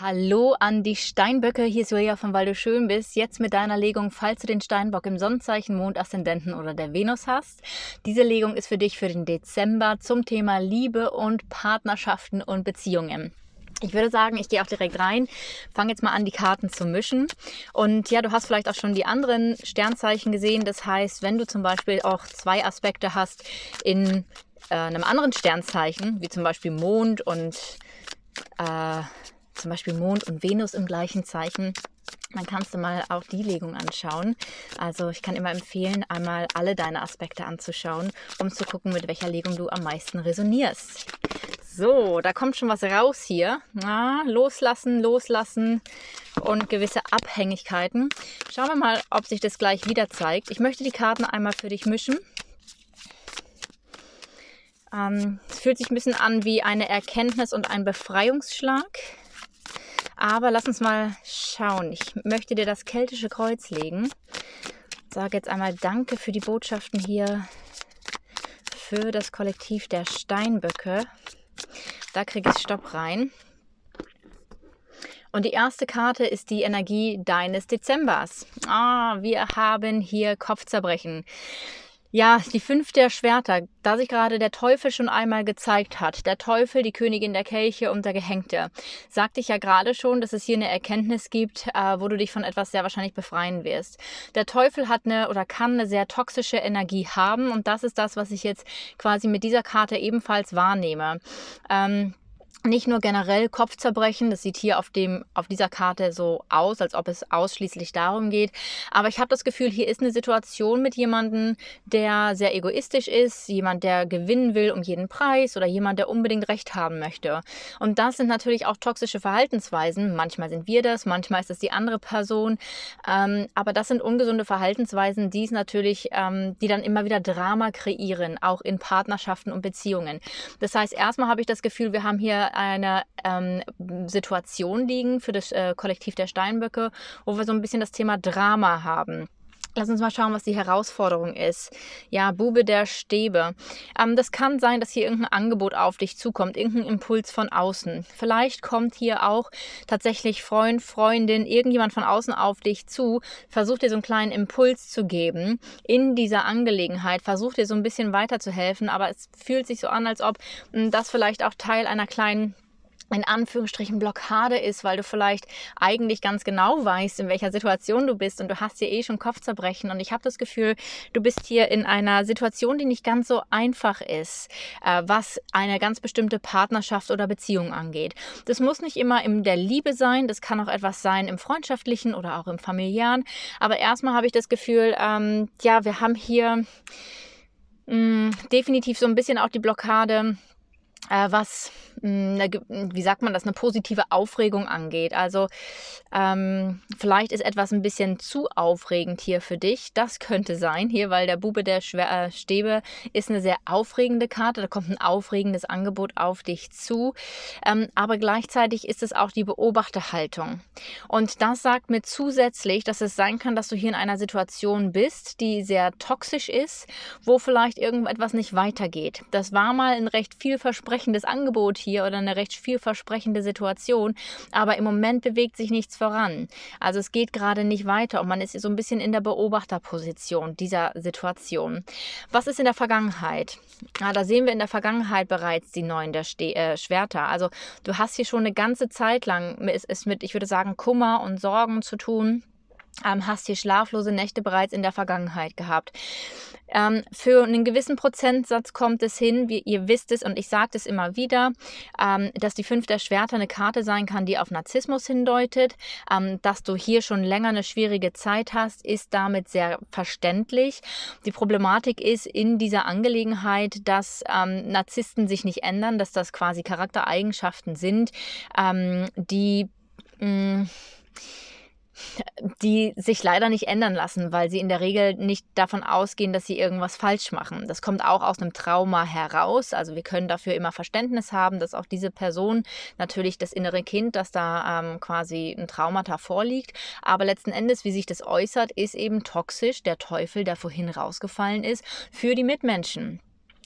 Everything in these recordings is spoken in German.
Hallo an die Steinböcke, hier ist Julia von Weil du schön bist. Jetzt mit deiner Legung, falls du den Steinbock im Sonnenzeichen, Mond, Aszendenten oder der Venus hast. Diese Legung ist für dich für den Dezember zum Thema Liebe und Partnerschaften und Beziehungen. Ich würde sagen, ich gehe auch direkt rein, fange jetzt mal an, die Karten zu mischen. Und ja, du hast vielleicht auch schon die anderen Sternzeichen gesehen. Das heißt, wenn du zum Beispiel auch zwei Aspekte hast in äh, einem anderen Sternzeichen, wie zum Beispiel Mond und äh, zum Beispiel Mond und Venus im gleichen Zeichen, dann kannst du mal auch die Legung anschauen. Also ich kann immer empfehlen, einmal alle deine Aspekte anzuschauen, um zu gucken, mit welcher Legung du am meisten resonierst. So, da kommt schon was raus hier. Na, loslassen, loslassen und gewisse Abhängigkeiten. Schauen wir mal, ob sich das gleich wieder zeigt. Ich möchte die Karten einmal für dich mischen. Ähm, es fühlt sich ein bisschen an wie eine Erkenntnis und ein Befreiungsschlag. Aber lass uns mal schauen. Ich möchte dir das keltische Kreuz legen. Sage jetzt einmal Danke für die Botschaften hier für das Kollektiv der Steinböcke. Da kriege ich Stopp rein. Und die erste Karte ist die Energie deines Dezembers. Ah, wir haben hier Kopfzerbrechen. Ja, die fünf der Schwerter, da sich gerade der Teufel schon einmal gezeigt hat. Der Teufel, die Königin der Kelche und der Gehängte. Sagte ich ja gerade schon, dass es hier eine Erkenntnis gibt, äh, wo du dich von etwas sehr wahrscheinlich befreien wirst. Der Teufel hat eine oder kann eine sehr toxische Energie haben und das ist das, was ich jetzt quasi mit dieser Karte ebenfalls wahrnehme. Ähm, nicht nur generell Kopfzerbrechen, das sieht hier auf, dem, auf dieser Karte so aus, als ob es ausschließlich darum geht, aber ich habe das Gefühl, hier ist eine Situation mit jemandem, der sehr egoistisch ist, jemand, der gewinnen will um jeden Preis oder jemand, der unbedingt Recht haben möchte. Und das sind natürlich auch toxische Verhaltensweisen. Manchmal sind wir das, manchmal ist es die andere Person, ähm, aber das sind ungesunde Verhaltensweisen, die es natürlich, ähm, die dann immer wieder Drama kreieren, auch in Partnerschaften und Beziehungen. Das heißt, erstmal habe ich das Gefühl, wir haben hier unter einer ähm, Situation liegen für das äh, Kollektiv der Steinböcke, wo wir so ein bisschen das Thema Drama haben. Lass uns mal schauen, was die Herausforderung ist. Ja, Bube der Stäbe. Ähm, das kann sein, dass hier irgendein Angebot auf dich zukommt, irgendein Impuls von außen. Vielleicht kommt hier auch tatsächlich Freund, Freundin, irgendjemand von außen auf dich zu, versucht dir so einen kleinen Impuls zu geben in dieser Angelegenheit, versucht dir so ein bisschen weiterzuhelfen, aber es fühlt sich so an, als ob mh, hm, das vielleicht auch Teil einer kleinen in Anführungsstrichen Blockade ist, weil du vielleicht eigentlich ganz genau weißt, in welcher Situation du bist und du hast hier eh schon Kopfzerbrechen und ich habe das Gefühl, du bist hier in einer Situation, die nicht ganz so einfach ist, äh, was eine ganz bestimmte Partnerschaft oder Beziehung angeht. Das muss nicht immer in der Liebe sein, das kann auch etwas sein im freundschaftlichen oder auch im familiären, aber erstmal habe ich das Gefühl, ähm, ja, wir haben hier mh, mm, definitiv so ein bisschen auch die Blockade, äh, was eine, hm, hm, wie sagt man das, eine positive Aufregung angeht. Also ähm, vielleicht ist etwas ein bisschen zu aufregend hier für dich. Das könnte sein hier, weil der Bube der Schwer äh, Stäbe ist eine sehr aufregende Karte. Da kommt ein aufregendes Angebot auf dich zu. Ähm, aber gleichzeitig ist es auch die Beobachterhaltung. Und das sagt mir zusätzlich, dass es sein kann, dass du hier in einer Situation bist, die sehr toxisch ist, wo vielleicht irgendetwas nicht weitergeht. Das war mal ein recht vielversprechendes Angebot hier hier oder eine recht vielversprechende Situation, aber im Moment bewegt sich nichts voran. Also es geht gerade nicht weiter und man ist so ein bisschen in der Beobachterposition dieser Situation. Was ist in der Vergangenheit? Ja, ah, da sehen wir in der Vergangenheit bereits die neuen der Ste äh, Schwerter. Also du hast hier schon eine ganze Zeit lang, es ist mit, ich würde sagen, Kummer und Sorgen zu tun ähm, hast hier schlaflose Nächte bereits in der Vergangenheit gehabt. Ähm, für einen gewissen Prozentsatz kommt es hin, wie ihr wisst es und ich sage es immer wieder, ähm, dass die Fünf der Schwerter eine Karte sein kann, die auf Narzissmus hindeutet. Ähm, dass du hier schon länger eine schwierige Zeit hast, ist damit sehr verständlich. Die Problematik ist in dieser Angelegenheit, dass ähm, Narzissten sich nicht ändern, dass das quasi Charaktereigenschaften sind, ähm, die... Mh, mm, die sich leider nicht ändern lassen, weil sie in der Regel nicht davon ausgehen, dass sie irgendwas falsch machen. Das kommt auch aus einem Trauma heraus. Also wir können dafür immer Verständnis haben, dass auch diese Person natürlich das innere Kind, dass da ähm, quasi ein Traumata vorliegt. Aber letzten Endes, wie sich das äußert, ist eben toxisch der Teufel, der vorhin rausgefallen ist, für die Mitmenschen.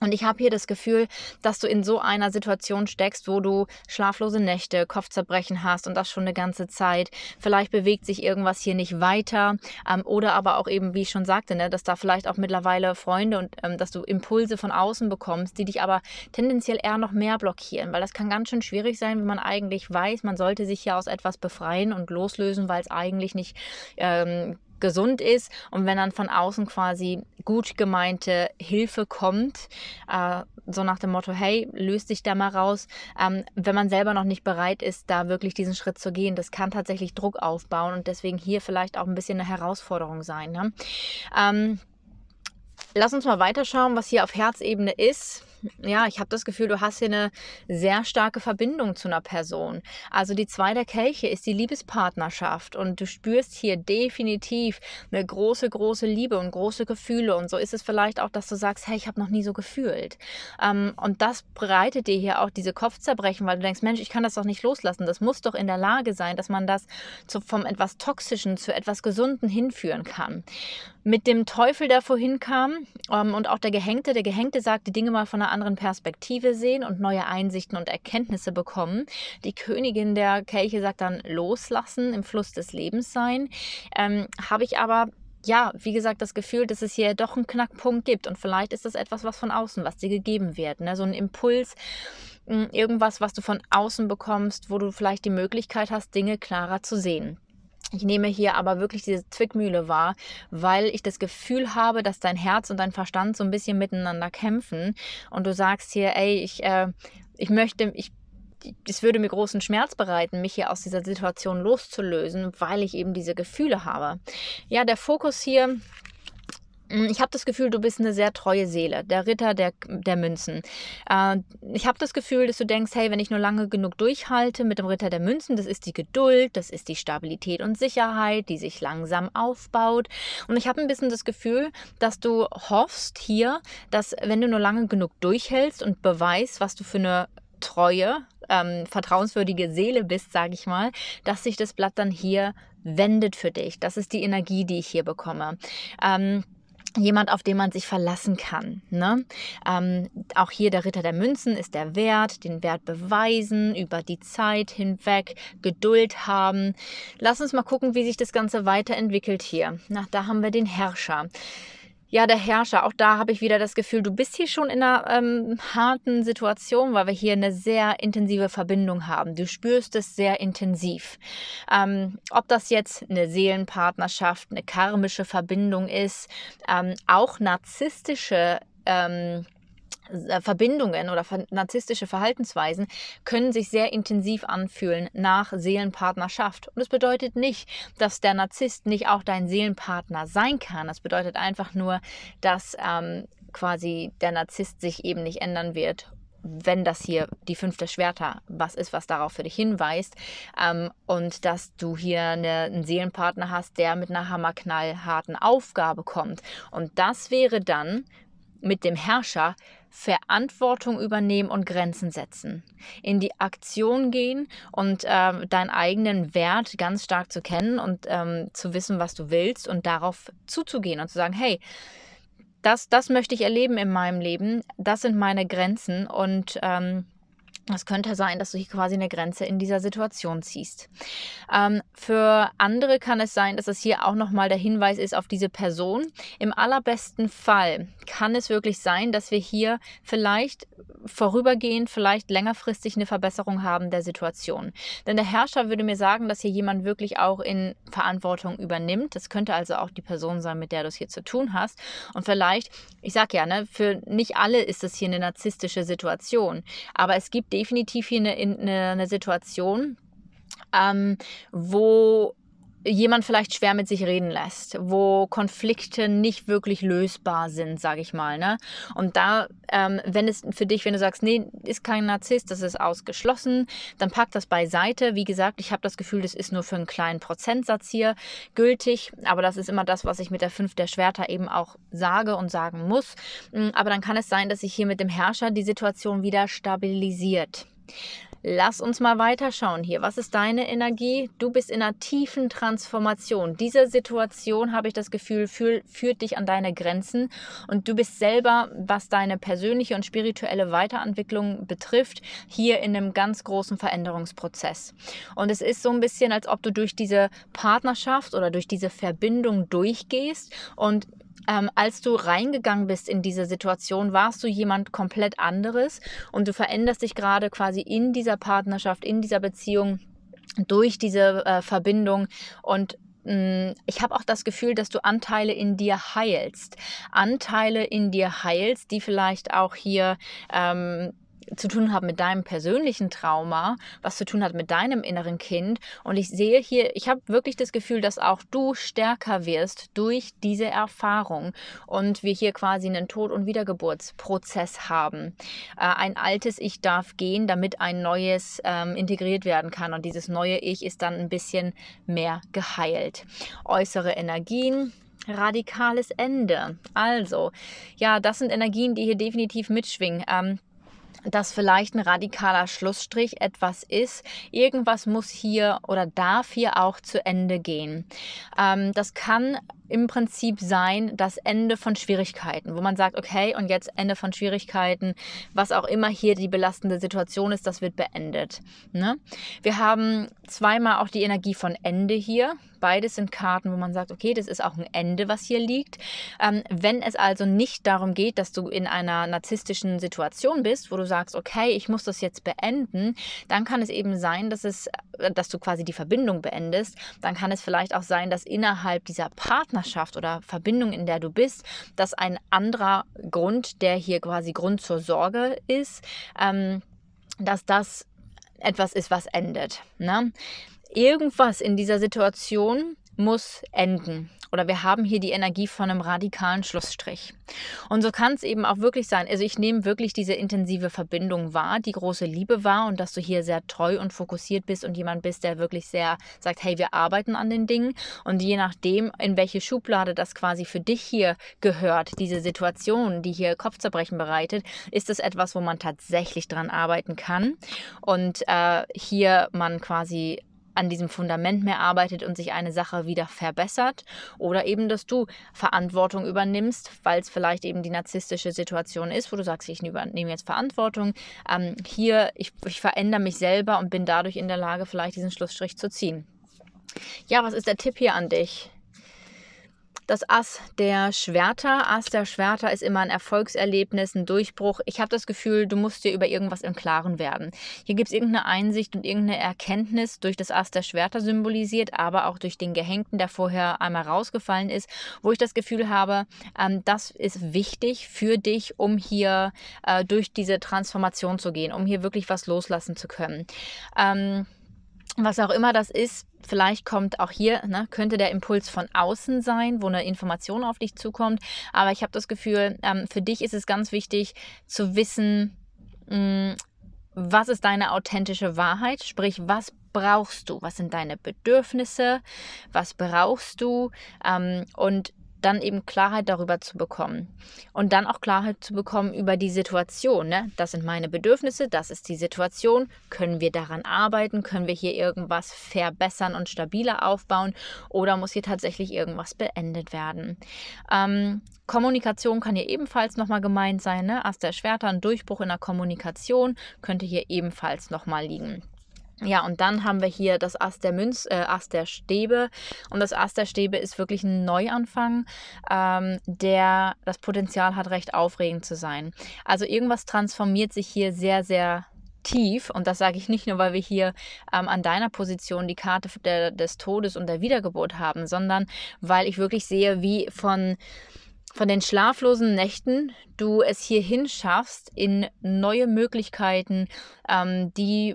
Und ich habe hier das Gefühl, dass du in so einer Situation steckst, wo du schlaflose Nächte, Kopfzerbrechen hast und das schon eine ganze Zeit. Vielleicht bewegt sich irgendwas hier nicht weiter. Ähm, oder aber auch eben, wie ich schon sagte, ne, dass da vielleicht auch mittlerweile Freunde und ähm, dass du Impulse von außen bekommst, die dich aber tendenziell eher noch mehr blockieren. Weil das kann ganz schön schwierig sein, wenn man eigentlich weiß, man sollte sich hier aus etwas befreien und loslösen, weil es eigentlich nicht ähm, gesund ist und wenn dann von außen quasi gut gemeinte Hilfe kommt, äh, so nach dem Motto, hey, löst dich da mal raus, ähm, wenn man selber noch nicht bereit ist, da wirklich diesen Schritt zu gehen, das kann tatsächlich Druck aufbauen und deswegen hier vielleicht auch ein bisschen eine Herausforderung sein. Ne? Ähm, lass uns mal weiterschauen, was hier auf Herzebene ist ja, ich habe das Gefühl, du hast hier eine sehr starke Verbindung zu einer Person. Also die zwei der Kelche ist die Liebespartnerschaft und du spürst hier definitiv eine große, große Liebe und große Gefühle. Und so ist es vielleicht auch, dass du sagst, hey, ich habe noch nie so gefühlt. Ähm, und das bereitet dir hier auch diese Kopfzerbrechen, weil du denkst, Mensch, ich kann das doch nicht loslassen. Das muss doch in der Lage sein, dass man das zu, vom etwas Toxischen zu etwas Gesunden hinführen kann. Mit dem Teufel, der vorhin kam ähm, und auch der Gehängte, der Gehängte sagt die Dinge mal von einer anderen Perspektive sehen und neue Einsichten und Erkenntnisse bekommen. Die Königin der Kelche sagt dann loslassen, im Fluss des Lebens sein. Ähm, Habe ich aber ja, wie gesagt, das Gefühl, dass es hier doch einen Knackpunkt gibt. Und vielleicht ist das etwas, was von außen, was dir gegeben wird. Ne? So ein Impuls, hm, irgendwas, was du von außen bekommst, wo du vielleicht die Möglichkeit hast, Dinge klarer zu sehen. Ich nehme hier aber wirklich diese Zwickmühle wahr, weil ich das Gefühl habe, dass dein Herz und dein Verstand so ein bisschen miteinander kämpfen und du sagst hier, ey, ich, äh, ich möchte, ich es würde mir großen Schmerz bereiten, mich hier aus dieser Situation loszulösen, weil ich eben diese Gefühle habe. Ja, der Fokus hier hm, ich habe das Gefühl, du bist eine sehr treue Seele, der Ritter der, der Münzen. Äh, ich habe das Gefühl, dass du denkst, hey, wenn ich nur lange genug durchhalte mit dem Ritter der Münzen, das ist die Geduld, das ist die Stabilität und Sicherheit, die sich langsam aufbaut. Und ich habe ein bisschen das Gefühl, dass du hoffst hier, dass wenn du nur lange genug durchhältst und beweist, was du für eine treue, ähm, vertrauenswürdige Seele bist, sage ich mal, dass sich das Blatt dann hier wendet für dich. Das ist die Energie, die ich hier bekomme. Ähm, jemand, auf den man sich verlassen kann. Ne? Ähm, auch hier der Ritter der Münzen ist der Wert, den Wert beweisen, über die Zeit hinweg Geduld haben. Lass uns mal gucken, wie sich das Ganze weiterentwickelt hier. Na, da haben wir den Herrscher ja, der Herrscher, auch da habe ich wieder das Gefühl, du bist hier schon in einer ähm, harten Situation, weil wir hier eine sehr intensive Verbindung haben. Du spürst es sehr intensiv. Ähm, ob das jetzt eine Seelenpartnerschaft, eine karmische Verbindung ist, ähm, auch narzisstische ähm, äh, Verbindungen oder narzisstische Verhaltensweisen können sich sehr intensiv anfühlen nach Seelenpartnerschaft. Und es bedeutet nicht, dass der Narzisst nicht auch dein Seelenpartner sein kann. Das bedeutet einfach nur, dass ähm, quasi der Narzisst sich eben nicht ändern wird wenn das hier die fünfte Schwerter was ist, was darauf für dich hinweist ähm, und dass du hier eine, einen Seelenpartner hast, der mit einer hammerknallharten Aufgabe kommt. Und das wäre dann mit dem Herrscher Verantwortung übernehmen und Grenzen setzen, in die Aktion gehen und ähm, deinen eigenen Wert ganz stark zu kennen und ähm, zu wissen, was du willst und darauf zuzugehen und zu sagen, hey, das, das möchte ich erleben in meinem Leben, das sind meine Grenzen und ähm, es könnte sein, dass du hier quasi eine Grenze in dieser Situation ziehst. Ähm, für andere kann es sein, dass es hier auch nochmal der Hinweis ist auf diese Person. Im allerbesten Fall kann es wirklich sein, dass wir hier vielleicht vorübergehend, vielleicht längerfristig eine Verbesserung haben der Situation. Denn der Herrscher würde mir sagen, dass hier jemand wirklich auch in Verantwortung übernimmt. Das könnte also auch die Person sein, mit der du es hier zu tun hast. Und vielleicht, ich sage ja, ne, für nicht alle ist es hier eine narzisstische Situation, aber es gibt definitiv hier eine, eine, eine Situation, ähm, wo jemand vielleicht schwer mit sich reden lässt, wo Konflikte nicht wirklich lösbar sind, sage ich mal. Ne? Und da, ähm, wenn es für dich, wenn du sagst, nee, ist kein Narzisst, das ist ausgeschlossen, dann pack das beiseite. Wie gesagt, ich habe das Gefühl, das ist nur für einen kleinen Prozentsatz hier gültig, aber das ist immer das, was ich mit der 5 der Schwerter eben auch sage und sagen muss. Mm, aber dann kann es sein, dass sich hier mit dem Herrscher die Situation wieder stabilisiert. Lass uns mal weiterschauen hier. Was ist deine Energie? Du bist in einer tiefen Transformation. Diese Situation, habe ich das Gefühl, fühl, führt dich an deine Grenzen und du bist selber, was deine persönliche und spirituelle Weiterentwicklung betrifft, hier in einem ganz großen Veränderungsprozess. Und es ist so ein bisschen, als ob du durch diese Partnerschaft oder durch diese Verbindung durchgehst und ähm, als du reingegangen bist in diese Situation, warst du jemand komplett anderes und du veränderst dich gerade quasi in dieser Partnerschaft, in dieser Beziehung durch diese äh, Verbindung und hm, ich habe auch das Gefühl, dass du Anteile in dir heilst. Anteile in dir heilst, die vielleicht auch hier ähm, zu tun hat mit deinem persönlichen Trauma, was zu tun hat mit deinem inneren Kind. Und ich sehe hier, ich habe wirklich das Gefühl, dass auch du stärker wirst durch diese Erfahrung und wir hier quasi einen Tod- und Wiedergeburtsprozess haben. Äh, ein altes Ich darf gehen, damit ein neues ähm, integriert werden kann und dieses neue Ich ist dann ein bisschen mehr geheilt. Äußere Energien, radikales Ende. Also, ja, das sind Energien, die hier definitiv mitschwingen. Ähm, dass vielleicht ein radikaler Schlussstrich etwas ist. Irgendwas muss hier oder darf hier auch zu Ende gehen. Ähm, das kann im Prinzip sein das Ende von Schwierigkeiten, wo man sagt, okay, und jetzt Ende von Schwierigkeiten, was auch immer hier die belastende Situation ist, das wird beendet. Ne? Wir haben zweimal auch die Energie von Ende hier. Beides sind Karten, wo man sagt, okay, das ist auch ein Ende, was hier liegt. Ähm, wenn es also nicht darum geht, dass du in einer narzisstischen Situation bist, wo du sagst, sagst, okay, ich muss das jetzt beenden, dann kann es eben sein, dass es, äh, dass du quasi die Verbindung beendest. Dann kann es vielleicht auch sein, dass innerhalb dieser Partnerschaft oder Verbindung, in der du bist, dass ein anderer Grund, der hier quasi Grund zur Sorge ist, ähm, dass das etwas ist, was endet. Ne? Irgendwas in dieser Situation muss enden. Oder wir haben hier die Energie von einem radikalen Schlussstrich. Und so kann es eben auch wirklich sein. Also ich nehme wirklich diese intensive Verbindung wahr, die große Liebe wahr und dass du hier sehr treu und fokussiert bist und jemand bist, der wirklich sehr sagt, hey, wir arbeiten an den Dingen. Und je nachdem, in welche Schublade das quasi für dich hier gehört, diese Situation, die hier Kopfzerbrechen bereitet, ist es etwas, wo man tatsächlich dran arbeiten kann. Und äh, hier man quasi an diesem Fundament mehr arbeitet und sich eine Sache wieder verbessert oder eben, dass du Verantwortung übernimmst, weil es vielleicht eben die narzisstische Situation ist, wo du sagst, ich übernehme jetzt Verantwortung. Ähm, hier, ich, ich verändere mich selber und bin dadurch in der Lage, vielleicht diesen Schlussstrich zu ziehen. Ja, was ist der Tipp hier an dich? Das Ass der Schwerter. Ass der Schwerter ist immer ein Erfolgserlebnis, ein Durchbruch. Ich habe das Gefühl, du musst dir über irgendwas im Klaren werden. Hier gibt es irgendeine Einsicht und irgendeine Erkenntnis durch das Ass der Schwerter symbolisiert, aber auch durch den Gehängten, der vorher einmal rausgefallen ist, wo ich das Gefühl habe, ähm, das ist wichtig für dich, um hier äh, durch diese Transformation zu gehen, um hier wirklich was loslassen zu können. Ähm, was auch immer das ist, vielleicht kommt auch hier, ne, könnte der Impuls von außen sein, wo eine Information auf dich zukommt. Aber ich habe das Gefühl, ähm, für dich ist es ganz wichtig zu wissen, mh, mm, was ist deine authentische Wahrheit, sprich, was brauchst du, was sind deine Bedürfnisse, was brauchst du ähm, und dann eben Klarheit darüber zu bekommen. Und dann auch Klarheit zu bekommen über die Situation. Ne? Das sind meine Bedürfnisse, das ist die Situation. Können wir daran arbeiten? Können wir hier irgendwas verbessern und stabiler aufbauen? Oder muss hier tatsächlich irgendwas beendet werden? Ähm, Kommunikation kann hier ebenfalls nochmal gemeint sein. Ne? der Schwerter, ein Durchbruch in der Kommunikation könnte hier ebenfalls nochmal liegen. Ja, und dann haben wir hier das Ast der Münz, äh, Ass der Stäbe. Und das Ast der Stäbe ist wirklich ein Neuanfang, ähm, der das Potenzial hat, recht aufregend zu sein. Also irgendwas transformiert sich hier sehr, sehr tief. Und das sage ich nicht nur, weil wir hier ähm, an deiner Position die Karte der, des Todes und der Wiedergeburt haben, sondern weil ich wirklich sehe, wie von von den schlaflosen Nächten du es hierhin schaffst in neue Möglichkeiten, ähm, die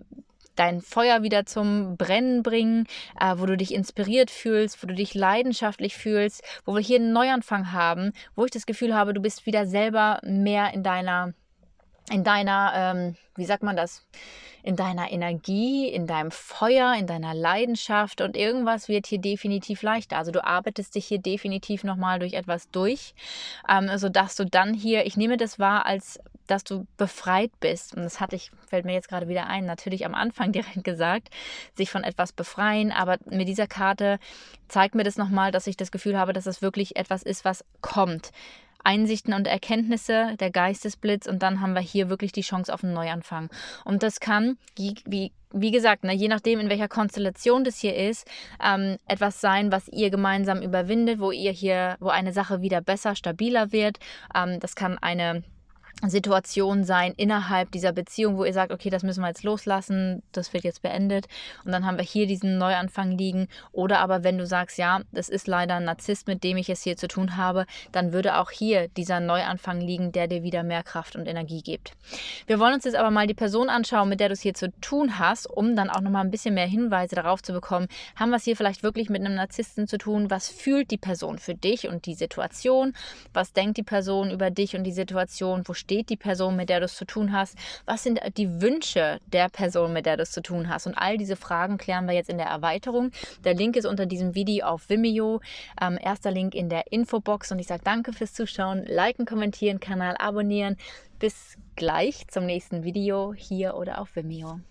dein Feuer wieder zum Brennen bringen, äh, wo du dich inspiriert fühlst, wo du dich leidenschaftlich fühlst, wo wir hier einen Neuanfang haben, wo ich das Gefühl habe, du bist wieder selber mehr in deiner, in deiner, ähm, wie sagt man das? in deiner Energie, in deinem Feuer, in deiner Leidenschaft und irgendwas wird hier definitiv leichter. Also du arbeitest dich hier definitiv nochmal durch etwas durch, ähm, sodass du dann hier, ich nehme das wahr als dass du befreit bist. Und das hatte ich, fällt mir jetzt gerade wieder ein, natürlich am Anfang direkt gesagt, sich von etwas befreien. Aber mit dieser Karte zeigt mir das nochmal, dass ich das Gefühl habe, dass es wirklich etwas ist, was kommt. Einsichten und Erkenntnisse, der Geistesblitz und dann haben wir hier wirklich die Chance auf einen Neuanfang. Und das kann, wie, wie gesagt, ne, je nachdem, in welcher Konstellation das hier ist, ähm, etwas sein, was ihr gemeinsam überwindet, wo ihr hier, wo eine Sache wieder besser, stabiler wird. Ähm, das kann eine Situationen sein innerhalb dieser Beziehung, wo ihr sagt, okay, das müssen wir jetzt loslassen, das wird jetzt beendet und dann haben wir hier diesen Neuanfang liegen. Oder aber wenn du sagst, ja, das ist leider ein Narzisst, mit dem ich es hier zu tun habe, dann würde auch hier dieser Neuanfang liegen, der dir wieder mehr Kraft und Energie gibt. Wir wollen uns jetzt aber mal die Person anschauen, mit der du es hier zu tun hast, um dann auch nochmal ein bisschen mehr Hinweise darauf zu bekommen, haben wir es hier vielleicht wirklich mit einem Narzissten zu tun? Was fühlt die Person für dich und die Situation? Was denkt die Person über dich und die Situation? Wo steht steht die Person, mit der du es zu tun hast? Was sind die Wünsche der Person, mit der du es zu tun hast? Und all diese Fragen klären wir jetzt in der Erweiterung. Der Link ist unter diesem Video auf Vimeo. Ähm, erster Link in der Infobox. Und ich sage danke fürs Zuschauen. Liken, kommentieren, Kanal abonnieren. Bis gleich zum nächsten Video hier oder auf Vimeo.